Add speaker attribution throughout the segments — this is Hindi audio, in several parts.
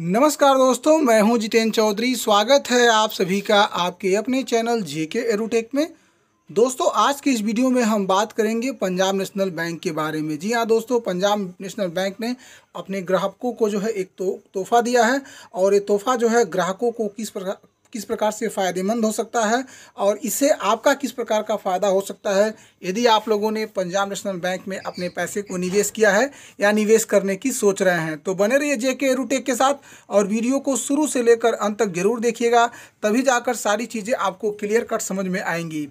Speaker 1: नमस्कार दोस्तों मैं हूं जितेंद्र चौधरी स्वागत है आप सभी का आपके अपने चैनल जेके एरोटेक में दोस्तों आज की इस वीडियो में हम बात करेंगे पंजाब नेशनल बैंक के बारे में जी हाँ दोस्तों पंजाब नेशनल बैंक ने अपने ग्राहकों को जो है एक तो तोहफा दिया है और ये तोहफा जो है ग्राहकों को किस प्रकार किस प्रकार से फ़ायदेमंद हो सकता है और इससे आपका किस प्रकार का फ़ायदा हो सकता है यदि आप लोगों ने पंजाब नेशनल बैंक में अपने पैसे को निवेश किया है या निवेश करने की सोच रहे हैं तो बने रहिए जे के रूटेक के साथ और वीडियो को शुरू से लेकर अंत तक जरूर देखिएगा तभी जाकर सारी चीज़ें आपको क्लियर कट समझ में आएंगी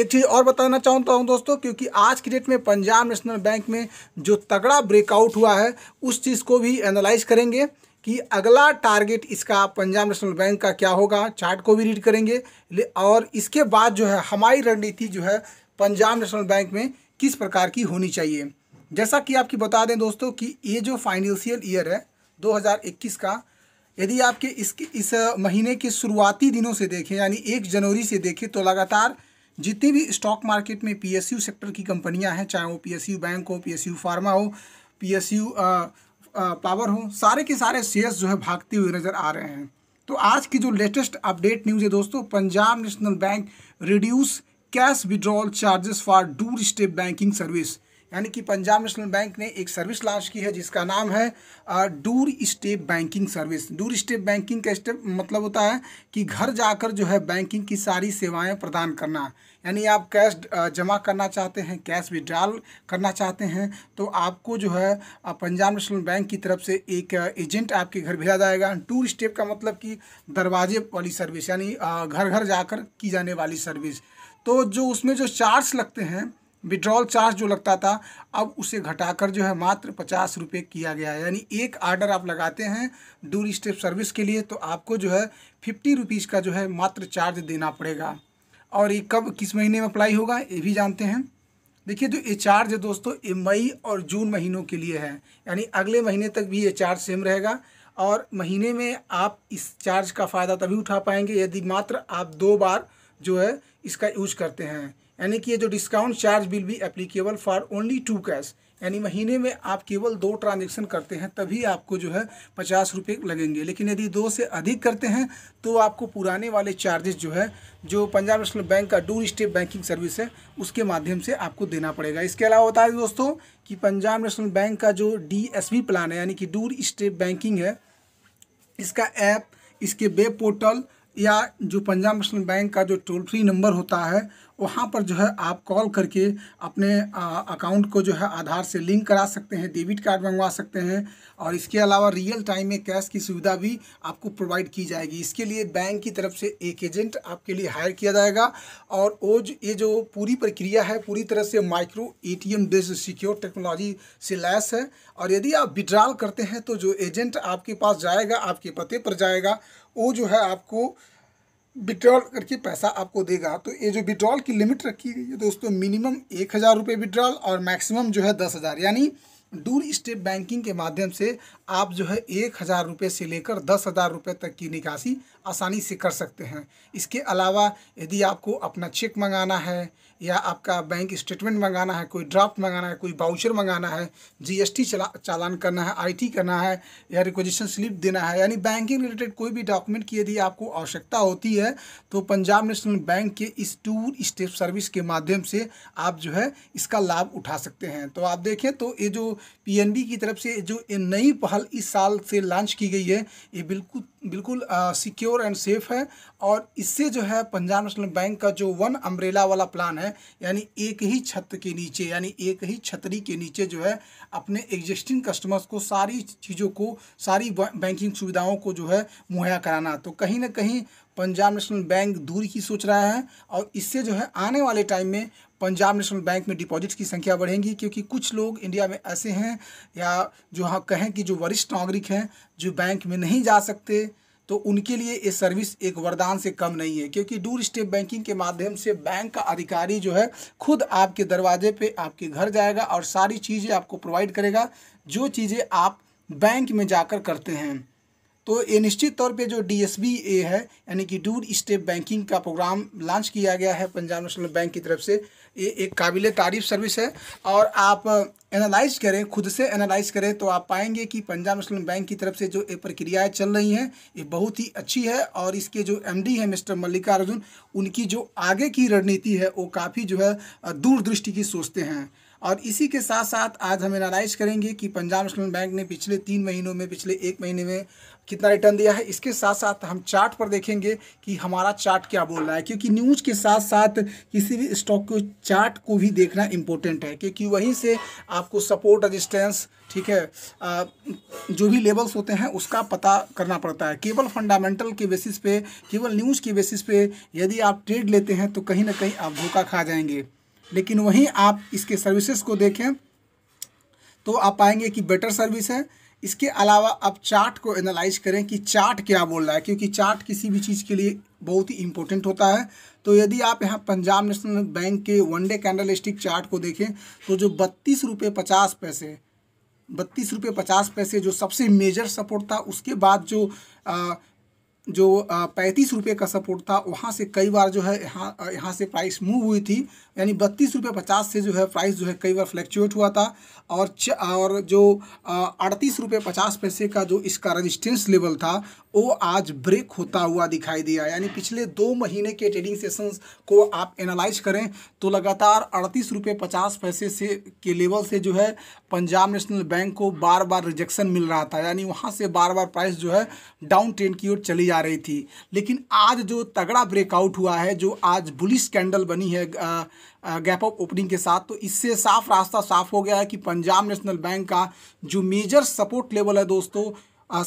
Speaker 1: एक चीज़ और बताना चाहता हूँ दोस्तों क्योंकि आज की डेट में पंजाब नेशनल बैंक में जो तगड़ा ब्रेकआउट हुआ है उस चीज़ को भी एनालाइज करेंगे कि अगला टारगेट इसका पंजाब नेशनल बैंक का क्या होगा चार्ट को भी रीड करेंगे और इसके बाद जो है हमारी रणनीति जो है पंजाब नेशनल बैंक में किस प्रकार की होनी चाहिए जैसा कि आपकी बता दें दोस्तों कि ये जो फाइनेंशियल ईयर है 2021 का यदि आपके इसके इस महीने के शुरुआती दिनों से देखें यानी एक जनवरी से देखें तो लगातार जितनी भी स्टॉक मार्केट में पीएसयू सेक्टर की कंपनियां हैं चाहे वो पीएसयू बैंक हो पीएसयू फार्मा हो पीएसयू पावर हो सारे के सारे शेयर्स जो है भागते हुए नज़र आ रहे हैं तो आज की जो लेटेस्ट अपडेट न्यूज़ है दोस्तों Punjab National Bank reduce cash withdrawal charges for doorstep banking service यानी कि पंजाब नेशनल बैंक ने एक सर्विस लॉन्च की है जिसका नाम है doorstep banking service doorstep banking का स्टेप मतलब होता है कि घर जाकर जो है बैंकिंग की सारी सेवाएं प्रदान करना यानी आप कैश जमा करना चाहते हैं कैश विड्रॉल करना चाहते हैं तो आपको जो है पंजाब नेशनल बैंक की तरफ से एक एजेंट आपके घर भेजा जाएगा टूर स्टेप का मतलब कि दरवाजे वाली सर्विस यानी घर घर जाकर की जाने वाली सर्विस तो जो उसमें जो चार्ज लगते हैं विड्रॉल चार्ज जो लगता था अब उसे घटाकर जो है मात्र पचास रुपये किया गया है यानी एक आर्डर आप लगाते हैं दूर स्टेप सर्विस के लिए तो आपको जो है फिफ्टी रुपीज़ का जो है मात्र चार्ज देना पड़ेगा और ये कब किस महीने में अप्लाई होगा ये भी जानते हैं देखिए जो ये चार्ज है दोस्तों ये मई और जून महीनों के लिए है यानी अगले महीने तक भी ये चार्ज सेम रहेगा और महीने में आप इस चार्ज का फ़ायदा तभी उठा पाएंगे यदि मात्र आप दो बार जो है इसका यूज करते हैं यानी कि ये जो डिस्काउंट चार्ज बिल भी applicable for only to cash यानी महीने में आप केवल दो ट्रांजेक्शन करते हैं तभी आपको जो है पचास रुपये लगेंगे लेकिन यदि दो से अधिक करते हैं तो आपको पुराने वाले चार्जेस जो है जो पंजाब नेशनल बैंक का डू स्टेप बैंकिंग सर्विस है उसके माध्यम से आपको देना पड़ेगा इसके अलावा बता दें दोस्तों कि पंजाब नेशनल बैंक का जो डी प्लान है यानी कि डूर स्टेप बैंकिंग है इसका ऐप इसके वेब पोर्टल या जो पंजाब नेशनल बैंक का जो टोल फ्री नंबर होता है वहाँ पर जो है आप कॉल करके अपने अकाउंट को जो है आधार से लिंक करा सकते हैं डेबिट कार्ड मंगवा सकते हैं और इसके अलावा रियल टाइम में कैश की सुविधा भी आपको प्रोवाइड की जाएगी इसके लिए बैंक की तरफ से एक एजेंट आपके लिए हायर किया जाएगा और वो ये जो पूरी प्रक्रिया है पूरी तरह से micro A T M based secure technology से लैस है और यदि आप विड्रॉल करते हैं तो जो एजेंट आपके पास जाएगा आपके पते पर जाएगा वो जो है आपको विड्रॉल करके पैसा आपको देगा तो ये जो विड्रॉल की लिमिट रखी गई है दोस्तों मिनिमम एक हज़ार रुपये विड्रॉल और मैक्सिमम जो है दस हज़ार यानी दूर स्टेप बैंकिंग के माध्यम से आप जो है एक हज़ार रुपये से लेकर दस हज़ार रुपये तक की निकासी आसानी से कर सकते हैं इसके अलावा यदि आपको अपना चेक मंगाना है या आपका बैंक स्टेटमेंट मंगाना है कोई ड्राफ्ट मंगाना है कोई बाउचर मंगाना है जीएसटी चला चालान करना है आईटी करना है या रिक्वजिशन स्लिप देना है यानी बैंकिंग रिलेटेड कोई भी डॉक्यूमेंट की यदि आपको आवश्यकता होती है तो पंजाब नेशनल बैंक के इस टूर स्टेप सर्विस के माध्यम से आप जो है इसका लाभ उठा सकते हैं तो आप देखें तो ये जो पी की तरफ से जो नई पहल फिलहाल इस साल से लॉन्च की गई है ये बिल्कुल बिल्कुल सिक्योर एंड सेफ है और इससे जो है पंजाब नेशनल बैंक का जो वन अम्ब्रेला वाला प्लान है यानी एक ही छत के नीचे यानी एक ही छतरी के नीचे जो है अपने एग्जिस्टिंग कस्टमर्स को सारी चीज़ों को सारी बैंकिंग सुविधाओं को जो है मुहैया कराना तो कहीं ना कहीं पंजाब नेशनल बैंक दूर की सोच रहा है और इससे जो है आने वाले टाइम में पंजाब नेशनल बैंक में डिपॉजिट्स की संख्या बढ़ेंगी क्योंकि कुछ लोग इंडिया में ऐसे हैं या जो हाँ कहें कि जो वरिष्ठ नागरिक हैं जो बैंक में नहीं जा सकते तो उनके लिए ये सर्विस एक वरदान से कम नहीं है क्योंकि दूर स्टेप बैंकिंग के माध्यम से बैंक का अधिकारी जो है खुद आपके दरवाजे पे आपके घर जाएगा और सारी चीज़ें आपको प्रोवाइड करेगा जो चीज़ें आप बैंक में जाकर करते हैं तो ये निश्चित तौर पे जो डी ए है यानी कि डूर स्टेप बैंकिंग का प्रोग्राम लॉन्च किया गया है पंजाब नेशनल बैंक की तरफ से ये एक काबिल तारीफ सर्विस है और आप एनालाइज करें खुद से एनालाइज करें तो आप पाएंगे कि पंजाब नेशनल बैंक की तरफ से जो ये प्रक्रियाएँ चल रही हैं ये बहुत ही अच्छी है और इसके जो एम डी मिस्टर मल्लिकार्जुन उनकी जो आगे की रणनीति है वो काफ़ी जो है दूरदृष्टि की सोचते हैं और इसी के साथ साथ आज हम एनालाइज करेंगे कि पंजाब नेशनल बैंक ने पिछले तीन महीनों में पिछले एक महीने में कितना रिटर्न दिया है इसके साथ साथ हम चार्ट पर देखेंगे कि हमारा चार्ट क्या बोल रहा है क्योंकि न्यूज़ के साथ साथ किसी भी स्टॉक के चार्ट को भी देखना इम्पोर्टेंट है क्योंकि वहीं से आपको सपोर्ट रजिस्टेंस ठीक है आ, जो भी लेवल्स होते हैं उसका पता करना पड़ता है केवल फंडामेंटल के बेसिस पे केवल न्यूज़ के बेसिस पे यदि आप ट्रेड लेते हैं तो कहीं ना कहीं आप धोखा खा जाएंगे लेकिन वहीं आप इसके सर्विसेज को देखें तो आप पाएंगे कि बेटर सर्विस है इसके अलावा अब चार्ट को एनालाइज करें कि चार्ट क्या बोल रहा है क्योंकि चार्ट किसी भी चीज़ के लिए बहुत ही इंपॉर्टेंट होता है तो यदि आप यहाँ पंजाब नेशनल बैंक के वनडे कैंडल स्टिक चार्ट को देखें तो जो बत्तीस रुपये पचास पैसे बत्तीस रुपये पचास पैसे जो सबसे मेजर सपोर्ट था उसके बाद जो आ, जो पैंतीस रुपये का सपोर्ट था वहाँ से कई बार जो है यहाँ यहाँ से प्राइस मूव हुई थी यानी बत्तीस रुपये पचास से जो है प्राइस जो है कई बार फ्लैक्चुएट हुआ था और च, और जो अड़तीस रुपये पचास पैसे का जो इसका रजिस्टेंस लेवल था वो आज ब्रेक होता हुआ दिखाई दिया यानी पिछले दो महीने के ट्रेडिंग सेशंस को आप एनालाइज करें तो लगातार अड़तीस रुपये पचास पैसे से के लेवल से जो है पंजाब नेशनल बैंक को बार बार रिजेक्शन मिल रहा था यानी वहाँ से बार बार प्राइस जो है डाउन ट्रेंड की ओर चली जा जा रही थी लेकिन आज जो तगड़ा ब्रेकआउट हुआ है जो आज बुलिस कैंडल बनी है गैप ऑफ ओपनिंग के साथ तो इससे साफ रास्ता साफ हो गया है कि पंजाब नेशनल बैंक का जो मेजर सपोर्ट लेवल है दोस्तों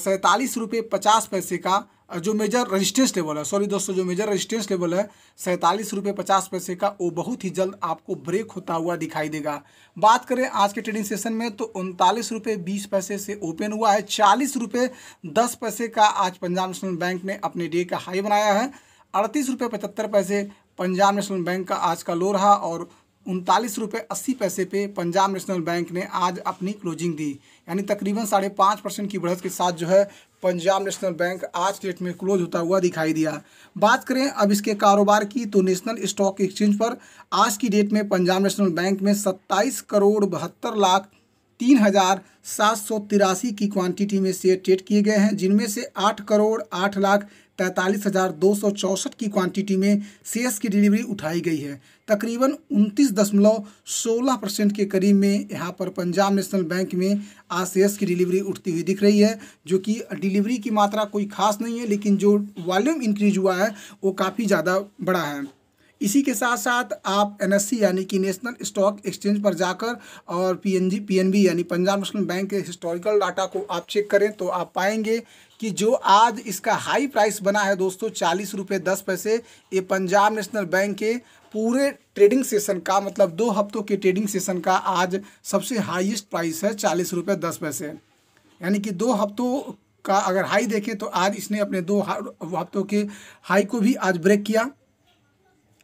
Speaker 1: सैंतालीस रुपये पचास पैसे का जो मेजर रजिस्टेंस लेवल है सॉरी दोस्तों जो मेजर रजिस्टेंस लेवल है सैंतालीस रुपये पचास पैसे का वो बहुत ही जल्द आपको ब्रेक होता हुआ दिखाई देगा बात करें आज के ट्रेडिंग सेशन में तो उनतालीस रुपये बीस पैसे से ओपन हुआ है चालीस रुपये दस पैसे का आज पंजाब नेशनल बैंक ने अपने डे का हाई बनाया है अड़तीस रुपये पचहत्तर पैसे पंजाब नेशनल बैंक का आज का लो रहा और उनतालीस रुपये अस्सी पैसे पे पंजाब नेशनल बैंक ने आज अपनी क्लोजिंग दी यानी तकरीबन साढ़े पाँच परसेंट की बढ़त के साथ जो है पंजाब नेशनल बैंक आज के डेट में क्लोज होता हुआ दिखाई दिया बात करें अब इसके कारोबार की तो नेशनल स्टॉक एक्सचेंज पर आज की डेट में पंजाब नेशनल बैंक में सत्ताईस करोड़ बहत्तर लाख तीन हज़ार सात सौ तिरासी की क्वांटिटी में शेयर ट्रेड किए गए हैं जिनमें से आठ करोड़ आठ लाख तैंतालीस हज़ार दो सौ चौंसठ की क्वांटिटी में शेयर्स की डिलीवरी उठाई गई है तकरीबन उनतीस दशमलव सोलह परसेंट के करीब में यहाँ पर पंजाब नेशनल बैंक में आज सेस की डिलीवरी उठती हुई दिख रही है जो कि डिलीवरी की मात्रा कोई खास नहीं है लेकिन जो वॉल्यूम इंक्रीज हुआ है वो काफ़ी ज़्यादा बड़ा है इसी के साथ साथ आप एन यानी कि नेशनल स्टॉक एक्सचेंज पर जाकर और पी एन यानी पंजाब नेशनल बैंक के हिस्टोरिकल डाटा को आप चेक करें तो आप पाएंगे कि जो आज इसका हाई प्राइस बना है दोस्तों चालीस रुपये दस पैसे ये पंजाब नेशनल बैंक के पूरे ट्रेडिंग सेशन का मतलब दो हफ्तों के ट्रेडिंग सेशन का आज सबसे हाईएस्ट प्राइस है चालीस रुपये दस पैसे यानी कि दो हफ्तों का अगर हाई देखें तो आज इसने अपने दो हफ्तों के हाई को भी आज ब्रेक किया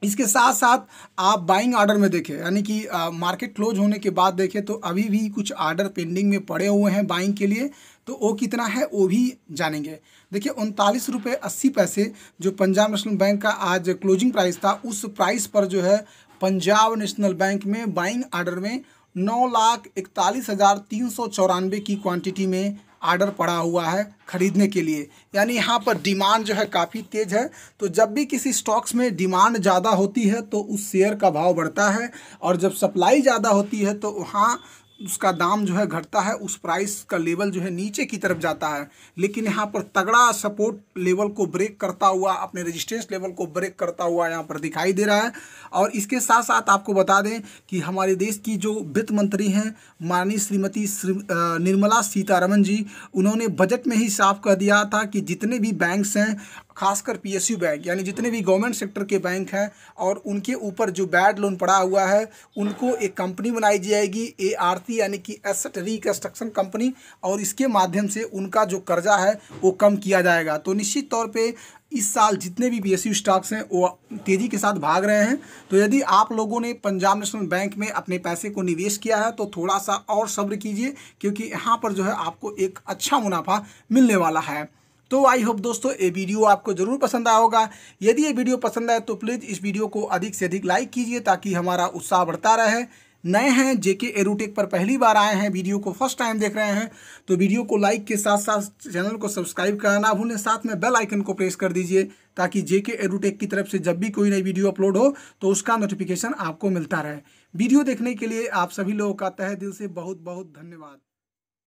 Speaker 1: इसके साथ साथ आप बाइंग ऑर्डर में देखें यानी कि मार्केट क्लोज होने के बाद देखें तो अभी भी कुछ ऑर्डर पेंडिंग में पड़े हुए हैं बाइंग के लिए तो वो कितना है वो भी जानेंगे देखिए उनतालीस रुपये अस्सी पैसे जो पंजाब नेशनल बैंक का आज क्लोजिंग प्राइस था उस प्राइस पर जो है पंजाब नेशनल बैंक में बाइंग ऑर्डर में नौ लाख इकतालीस हज़ार तीन सौ चौरानवे की क्वांटिटी में आर्डर पड़ा हुआ है ख़रीदने के लिए यानी यहाँ पर डिमांड जो है काफ़ी तेज़ है तो जब भी किसी स्टॉक्स में डिमांड ज़्यादा होती है तो उस शेयर का भाव बढ़ता है और जब सप्लाई ज़्यादा होती है तो वहाँ उसका दाम जो है घटता है उस प्राइस का लेवल जो है नीचे की तरफ जाता है लेकिन यहाँ पर तगड़ा सपोर्ट लेवल को ब्रेक करता हुआ अपने रेजिस्टेंस लेवल को ब्रेक करता हुआ यहाँ पर दिखाई दे रहा है और इसके साथ साथ आपको बता दें कि हमारे देश की जो वित्त मंत्री हैं माननीय श्रीमती श्री, निर्मला सीतारमन जी उन्होंने बजट में ही साफ कर दिया था कि जितने भी बैंक्स हैं खासकर पीएसयू बैंक यानी जितने भी गवर्नमेंट सेक्टर के बैंक हैं और उनके ऊपर जो बैड लोन पड़ा हुआ है उनको एक कंपनी बनाई जाएगी ए आर भारती यानी कि एसेट रिकंस्ट्रक्शन कंपनी और इसके माध्यम से उनका जो कर्जा है वो कम किया जाएगा तो निश्चित तौर पे इस साल जितने भी बी स्टॉक्स हैं वो तेज़ी के साथ भाग रहे हैं तो यदि आप लोगों ने पंजाब नेशनल बैंक में अपने पैसे को निवेश किया है तो थोड़ा सा और सब्र कीजिए क्योंकि यहाँ पर जो है आपको एक अच्छा मुनाफा मिलने वाला है तो आई होप दोस्तों ये वीडियो आपको ज़रूर पसंद आया होगा यदि ये वीडियो पसंद आए तो प्लीज़ इस वीडियो को अधिक से अधिक लाइक कीजिए ताकि हमारा उत्साह बढ़ता रहे नए हैं जेके एरोटेक पर पहली बार आए हैं वीडियो को फर्स्ट टाइम देख रहे हैं तो वीडियो को लाइक के साथ साथ चैनल को सब्सक्राइब करना ना भूलें साथ में बेल आइकन को प्रेस कर दीजिए ताकि जेके एरोटेक की तरफ से जब भी कोई नई वीडियो अपलोड हो तो उसका नोटिफिकेशन आपको मिलता रहे वीडियो देखने के लिए आप सभी लोगों का तहे दिल से बहुत बहुत धन्यवाद